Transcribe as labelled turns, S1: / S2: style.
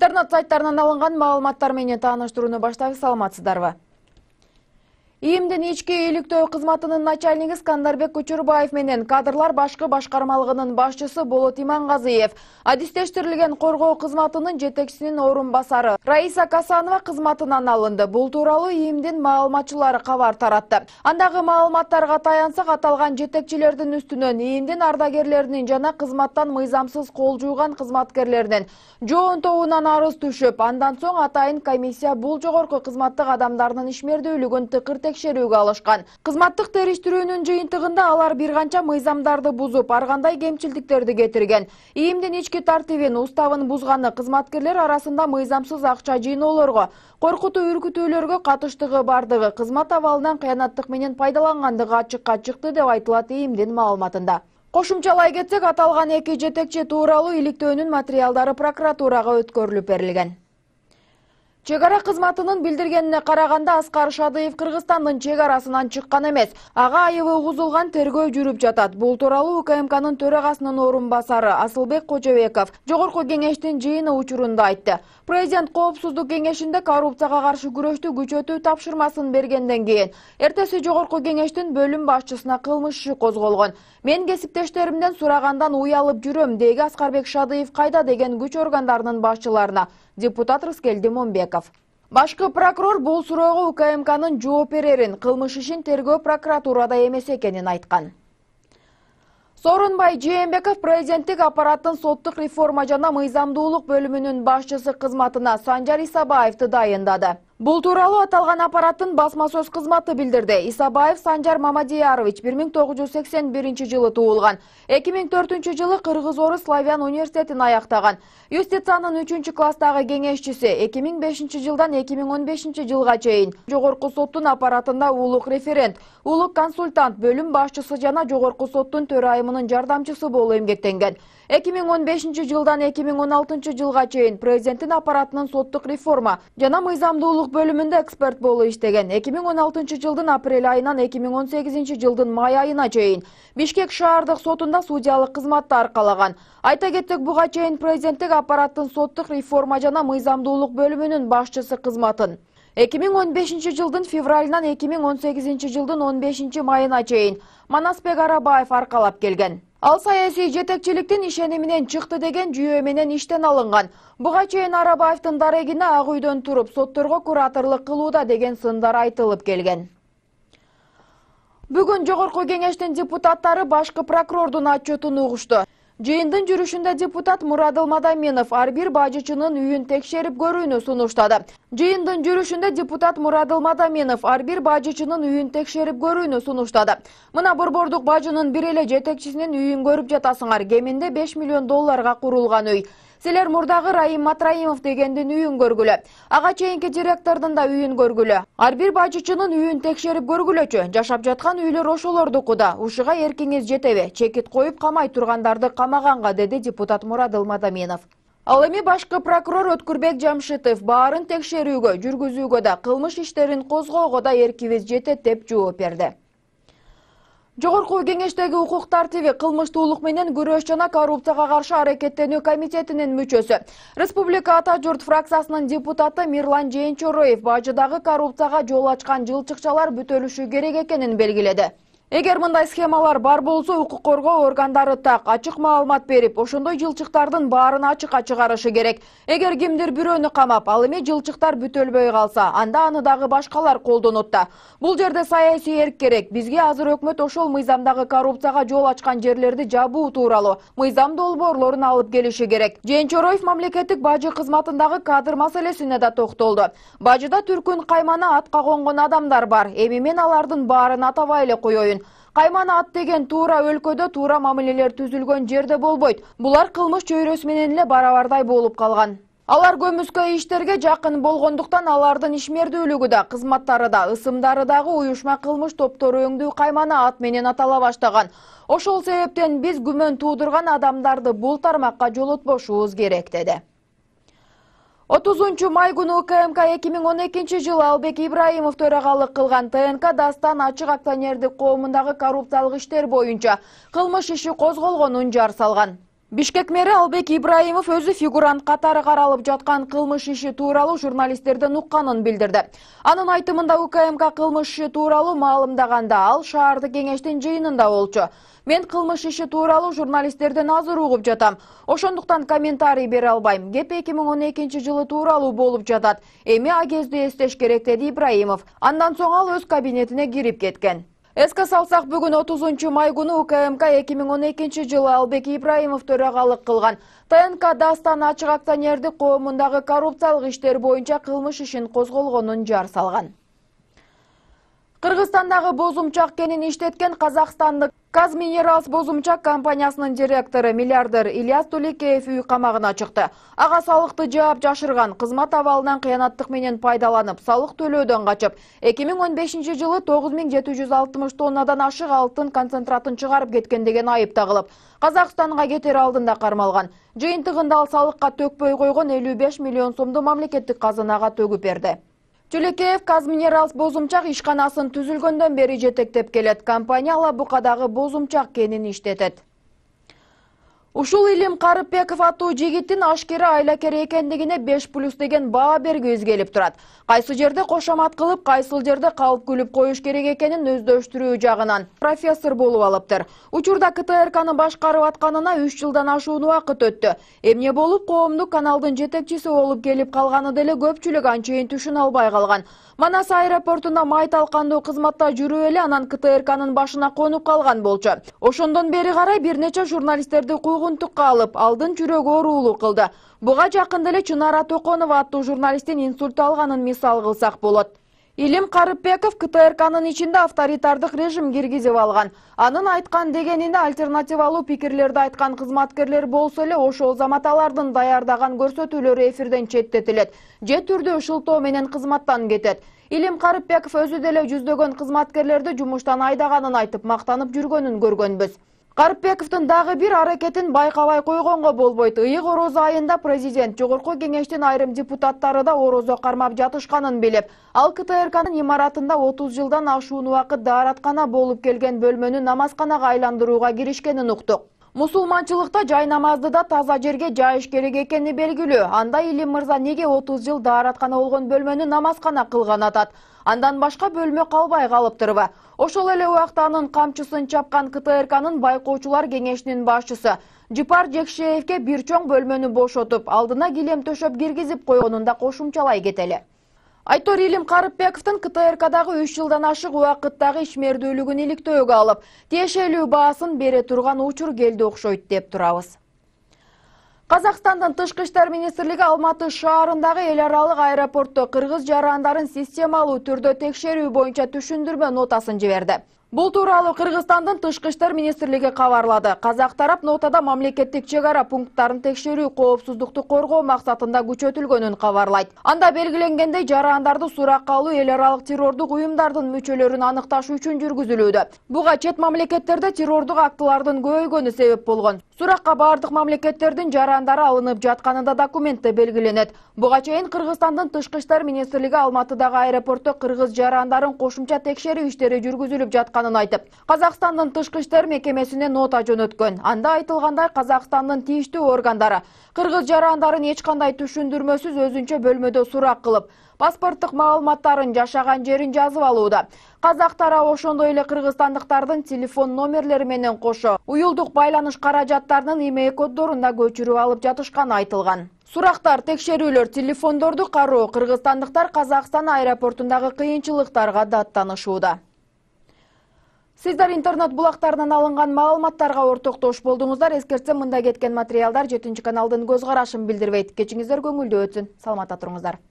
S1: интернет сайттарынан алынған маалыматтар менен баштағы баштабыз саламатсыздарбы иимдин ички иликтөө кызматынын начальниги скандарбек көчөрбаев менен кадрлар башкы башкармалыгынын башчысы болот имангазыев адистештирилген коргоо кызматынын жетекчисинин орун басары раиса касанова кызматынан алынды бул тууралуу иимдин маалыматчылары кабар таратты андагы маалыматтарга таянсак аталган жетекчилердин үстүнөн иимдин ардагерлеринин жана кызматтан мыйзамсыз кол жууган кызматкерлердин жоон тобунан арыз түшүп андан соң атайын комиссия бул жогорку кызматтык адамдардын ишмердүүлүгүн тыкыр текшерүүгө алышкан кызматтык териштирүүнүн жыйынтыгында алар бир канча мыйзамдарды бузуп ар кандай кемчиликтерди кетирген иимдин ички тартибин уставын бузганы кызматкерлер арасында мыйзамсыз акча жыйноолорго коркутуу үркүтүүлөргө катыштыгы бардыгы кызмат абалынан кыянаттык менен пайдалангандыгы ачыкка чыкты деп айтылат иимдин маалыматында кошумчалай кетсек аталган эки жетекчи тууралуу иликтөөнүн материалдары прокуратурага өткөрүлүп берилген чек ара кызматынын билдиргенине караганда аскар шадыев кыргызстандын чек арасынан чыккан эмес ага айыбы угузулган тергөө жүрүп жатат бул тууралуу укмкнын төрагасынын орун басары асылбек кожобеков жогорку кеңештин жыйыны учурунда айтты президент коопсуздук кеңешинде коррупцияга каршы күрөштү күчөтүү тапшырмасын бергенден кийин эртеси жогорку кеңештин бөлүм башчысына кылмыш иши козголгон мен кесиптештеримден сурагандан уялып жүрөм деги аскарбек шадыев кайда деген күч органдарынын башчыларына депутат рыскелди момбеков башкы прокурор бул суроого укмкнын жооп берерин кылмыш ишин тергөө прокуратурада эмес экенин айткан сооронбай жээнбеков президенттик аппараттын соттук реформа жана мыйзамдуулук бөлүмүнүн башчысы кызматына санжар исабаевди дайындады бул тууралуу аталган аппараттын басма сөз кызматы билдирди исабаев санжар мамадиярович бир миң тогуз жүз сексен биринчи жылы туулган эки миң төртүнчү жылы кыргыз орус славян университетин аяктаган юстициянын үчүнчү класстагы кеңешчиси эки миң бешинчи жылдан эки миң он бешинчи жылга чейин жогорку соттун аппаратында улук референт улук консультант бөлүм башчысы жана жогорку соттун төрайымынын жардамчысы болуп эмгектенген эки миң он бешинчи жылдан эки миң он алтынчы жылга чейин президенттин аппаратынын соттук реформа жана мыйзамдуулук бөлүмүндө эксперт болуп иштеген эки миң он алтынчы жылдын апрель айынан эки миң он сегизинчи жылдын май айына чейин бишкек шаардык сотунда судьялык кызматты аркалаган айта кетсек буга чейин президенттик аппараттын соттук реформа жана мыйзамдуулук бөлүмүнүн башчысы кызматын эки миң он бешинчи жылдын февралынан эки миң он сегизинчи жылдын он бешинчи майына чейин манасбек арабаев аркалап келген ал саясий жетекчиликтин ишениминен чыкты деген жүйө менен иштен алынган буга чейин арабаевдин дарегине ак үйдөн туруп сотторго кураторлук кылууда деген сындар айтылып келген бүгүн жогорку кеңештин депутаттары башкы прокурордун отчетун угушту Жыйындын жүрүшүндө депутат Мурадыл Мадаменов бир Бажычынын үйүн текшерип көрүүнү сунуштады. Жыйындын жүрүшүндө депутат Мурадыл Мадаменов бир Бажычынын үйүн текшерип көрүүнү сунуштады. Мына борбордук бажынын бир эле жетекчисинин үйүн көрүп жатасыңар. Кеминде 5 миллион долларга курулган үй. силер мурдагы раим матраимов дегендин үйүн көргүлө ага чейинки директордун да үйүн көргүлө ар бир бажычынын үйүн текшерип көргүлөчү жашап жаткан үйлөр ошолордуку да ушуга эркиңиз жетеби чекит коюп камай тургандарды камаганга деди депутат мурад мадаменов ал эми башкы прокурор өткүрбек жамшитов баарын текшерүүгө жүргүзүүгө да кылмыш иштерин козгоого да эркибиз жетет деп жооп берди жогорку кеңештеги укук тартиби кылмыштуулук менен күрөш жана коррупцияга каршы аракеттенүү комитетинин мүчөсү республика ата журт фракциясынын депутаты мирлан жээнчороев бажыдагы коррупцияга жол ачкан жылчыкчалар бүтөлүшү керек экенин белгиледи эгер мындай схемалар бар болсо укук коргоо органдары так ачык маалымат берип ошондой жылчыктардын баарын ачыкка чыгарышы керек эгер кимдир бирөөнү камап ал эми жылчыктар бүтөлбөй калса анда аны дагы башкалар колдонот да бул жерде саясий эрк керек бизге азыр өкмөт ошол мыйзамдагы коррупцияга жол ачкан жерлерди жабуу тууралуу мыйзам долбоорлорун алып келиши керек жээнчороев мамлекеттик бажы кызматындагы кадр маселесине да токтолду бажыда түркүн каймана атка конгон адамдар бар эми мен алардын баарын атабай эле коеюн каймана ат деген туура өлкөдө туура мамилелер түзүлгөн жерде болбойт булар кылмыш чөйрөсү менен эле барабардай болуп калган алар көмүскө иштерге жакын болгондуктан алардын ишмердүүлүгү да кызматтары да ысымдары дагы уюшма кылмыш топтору өңдүү каймана ат менен атала баштаган ошол себептен биз күмөн туудурган адамдарды бул тармакка жолотпошубуз керек деди отузунчу май күнү укмк эки миң он экинчи жылы албек ибраимов төрагалык кылган тнк дастан ачык акционердик коомундагы коррупциялык иштер боюнча кылмыш иши козголгонун жар салган бишкек мэри албек ибраимов өзү фигурант катары каралып жаткан кылмыш иши тууралуу журналисттерден укканын билдирди анын айтымында укмк кылмыш иши тууралуу маалымдаганда ал шаардык кеңештин жыйынында болчу мен кылмыш иши тууралуу журналисттерден азыр угуп жатам ошондуктан комментарий бере албайм кеп эки миң он экинчи жылы тууралуу болуп жатат эми агезди эстеш керек деди ибраимов андан соң ал өз кабинетине кирип кеткен эске салсак бүгүн отузунчу май күнү укмк эки миң он экинчи жылы албек ибраимов төрагалык кылган тнк дастан ачык акционердик коомундагы коррупциялык иштер боюнча кылмыш ишин козголгонун жар салган кыргызстандагы бозумчак кенин иштеткен казакстандык казминерал бозумча компаниясынын директору миллиардер ильяс тулекеев үй камагына чыкты ага салыкты жаап жашырган кызмат абалынан кыянаттык менен пайдаланып салык төлөөдөн качып эки миң он бешинчи жылы тогуз миң жети жүз алтымыш тоннадан ашык алтын концентратын чыгарып кеткен деген айып тагылып казакстанга кетер алдында кармалган жыйынтыгында ал салыкка төкпөй койгон элүү беш миллион сомду мамлекеттик казынага төгүп берди чүлекеев казминерал бозумчак ишканасын түзүлгөндөн бери жетектеп келет компания ала букадагы бозумчак кенин иштетет ушул илим карыпбеков аттуу жигиттин ашкере айлакер экендигине беш плюс деген баа бергибиз келип турат кайсы жерде кошомат кылып кайсыл жерде калып күлүп коюш керек экенин өздөштүрүү жагынан профессор болуп алыптыр учурда ктркны башкарып атканына үч жылдан ашуун убакыт өттү эмне болуп коомдук каналдын жетекчиси болуп келип калганы деле көпчүлүк анчейин түшүнө албай калган манас аэропортунда май талкандуу кызматта жүрүп эле анан ктркнын башына конуп калган болчу ошондон бери карай бир нече журналисттерди куугунтукка алып алдын жүрөгү оорулуу кылды буга жакында эле чынара токонова аттуу журналисттин инсульт алганын мисал кылсак болот илим карыпбеков ктркнын ичинде авторитардык режим киргизип алган анын айткан дегенине альтернативалуу пикирлерди айткан кызматкерлер болсо эле ошол замат алардын даярдаган көрсөтүүлөрү эфирден четтетилет же түрдүү шылтоо менен кызматтан кетет илим карыпбеков өзү деле жүздөгөн кызматкерлерди жумуштан айдаганын айтып мактанып жүргөнүн көргөнбүз карыпбековдун дагы бир аракетин байкабай койгонго болбойт ыйык орозо айында президент жогорку кеңештин айрым депутаттары да орозо кармап жатышканын билип ал ктркнын имаратында отуз жылдан ашуун убакыт дааратканы болуп келген бөлмөнү намазканага айландырууга киришкенин уктук мусулманчылыкта жай намазды да таза жерге жайыш керек экени белгилүү анда илим мырза неге отуз жыл даараткана болгон бөлмөнү намазкана кылган атат андан башка бөлмө калбай калыптырбы ошол эле убакта анын камчысын чапкан ктркнын байкоочулар кеңешинин башчысы жыпар жекшеевге бир чоң бөлмөнү бошотуп алдына килем төшөп киргизип койгонун да кошумчалай кетели айтор илим карыпбековдун ктркдагы үч жылдан ашык убакыттагы ишмердүүлүгүн иликтөөгө алып тиешелүү баасын бере турган учур келди окшойт деп турабыз казакстандын тышкы иштер министрлиги алматы шаарындагы эл аралык аэропортто кыргыз жарандарын системалуу түрдө текшерүү боюнча түшүндүрмө нотасын жиберди бул тууралуу кыргызстандын тышкы иштер министрлиги кабарлады казак тарап нотада мамлекеттик чек ара пункттарын текшерүү коопсуздукту коргоо максатында күчөтүлгөнүн кабарлайт анда белгиленгендей жарандарды суракка алуу эл аралык террордук уюмдардын мүчөлөрүн аныкташ үчүн жүргүзүлүүдө буга чет мамлекеттерде террордук актылардын көбөйгөнү себеп болгон суракка баардык мамлекеттердин жарандары алынып жатканы да документте белгиленет буга чейин кыргызстандын тышкы иштер министрлиги алматыдагы аэропортто кыргыз жарандарын кошумча текшерүү иштери жүргүзүлүп жаткан айтып казакстандын тышкы иштер мекемесине нота жөнөткөн анда айтылгандай казакстандын тийиштүү органдары кыргыз жарандарын эч кандай түшүндүрмөсүз өзүнчө бөлмөдө сурак кылып паспорттук маалыматтарын жашаган жерин жазып алууда казак тарабы ошондой эле кыргызстандыктардын телефон номерлери менен кошо уюлдук байланыш каражаттарынын име коддорун да көчүрүп алып жатышканы айтылган сурактар текшерүүлөр телефондорду кароо кыргызстандыктар казакстан аэропортундагы кыйынчылыктарга даттанышууда сиздер интернет булактарынан алынган маалыматтарга ортоктош болдуңуздар эскертсем мындай кеткен материалдар жетинчи каналдын көз карашын билдирбейт кечиңиздер көңүлдүү өтсүн саламатта туруңуздар